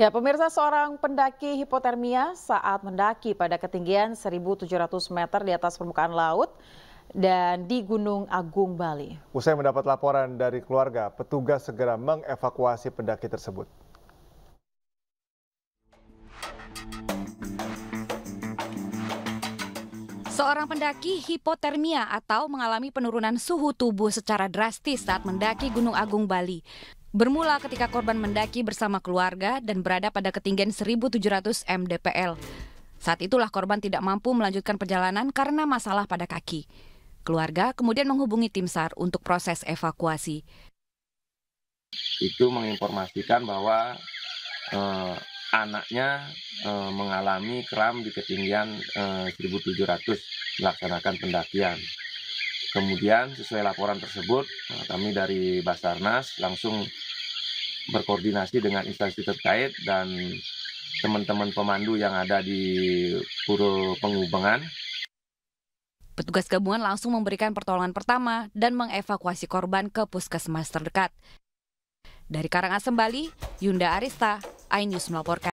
Ya, pemirsa seorang pendaki hipotermia saat mendaki pada ketinggian 1.700 meter di atas permukaan laut dan di Gunung Agung, Bali. Usai mendapat laporan dari keluarga, petugas segera mengevakuasi pendaki tersebut. Seorang pendaki hipotermia atau mengalami penurunan suhu tubuh secara drastis saat mendaki Gunung Agung Bali bermula ketika korban mendaki bersama keluarga dan berada pada ketinggian 1700 mdpl. Saat itulah korban tidak mampu melanjutkan perjalanan karena masalah pada kaki. Keluarga kemudian menghubungi tim SAR untuk proses evakuasi. Itu menginformasikan bahwa eh, anaknya eh, mengalami kram di ketinggian eh, 1700 melaksanakan pendakian. Kemudian sesuai laporan tersebut, eh, kami dari Basarnas langsung berkoordinasi dengan instansi terkait dan teman-teman pemandu yang ada di Puro Pengubengan. Petugas gabungan langsung memberikan pertolongan pertama dan mengevakuasi korban ke puskesmas terdekat. Dari Karangasem, Bali, Yunda Arista, iNews melaporkan.